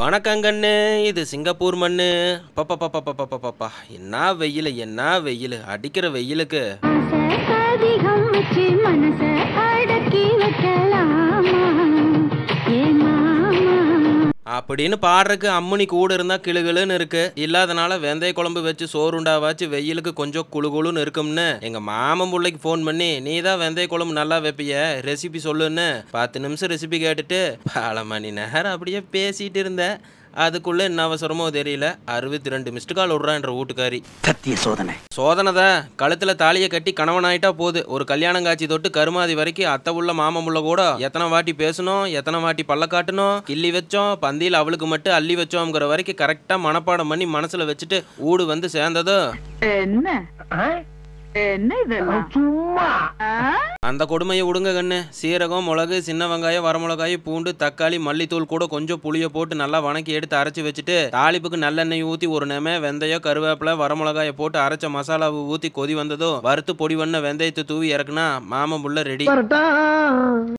வணக்கங்கண்ணு இது சிங்கப்பூர் மண்ணு பாப்பா பாப்பா பாப்பா என்ன வெயில் என்ன வெயில் அடிக்கிற வெயிலுக்கு மனச அப்படின்னு பாடுறதுக்கு அம்முனி கூட இருந்தால் கிளுகிளுன்னு இருக்கு இல்லாதனால வெந்தய குழம்பு வச்சு சோறுண்டாவாச்சு வெயிலுக்கு கொஞ்சம் குழுகுழுன்னு இருக்கும்னு எங்கள் மாமன் பிள்ளைக்கு ஃபோன் பண்ணி நீ தான் வெந்தய குழம்பு நல்லா வைப்பிய ரெசிபி சொல்லுன்னு பத்து நிமிஷம் ரெசிபி கேட்டுட்டு பல மணி நேரம் அப்படியே பேசிகிட்டு இருந்தேன் அதுக்குள்ளே என்ன அவசரமோ தெரியல அறுபத்தி ரெண்டு மிஸ்டு கால் விட்றான்ற வீட்டுக்காரி சத்திய சோதனை சோதனை தான் கழுத்தில் தாலியை கட்டி கணவனாயிட்டா போகுது ஒரு கல்யாணம் காட்சி தொட்டு கருமாதி வரைக்கும் அத்தை உள்ள மாமம் உள்ள கூட எத்தனை வாட்டி பேசணும் எத்தனை வாட்டி பள்ள காட்டணும் கிள்ளி வச்சோம் பந்தியில் அவளுக்கு மட்டும் அள்ளி வச்சோங்கிற வரைக்கும் கரெக்டாக மனப்பாடம் பண்ணி மனசில் வச்சுட்டு ஊடு வந்து சேர்ந்ததும் என்ன என்ன இதெல்லாம் சும்மா அந்த கொடுமையை விடுங்க கண்ணு சீரகம் மிளகு சின்ன வெங்காயம் வரமிளகாய் பூண்டு தக்காளி மல்லித்தூள் கூட கொஞ்சம் புளியை போட்டு நல்லா வணக்கி எடுத்து அரைச்சி வச்சுட்டு தாளிப்புக்கு நல்லெண்ணெய் ஊற்றி ஒரு நேம வெந்தயம் கருவேப்பிலை வரமிளகாயை போட்டு அரைச்ச மசாலாவை ஊற்றி கொதி வந்ததும் வறுத்து பொடி பண்ண வெந்தயத்தை தூவி இறக்குனா மாமன் புள்ள ரெடி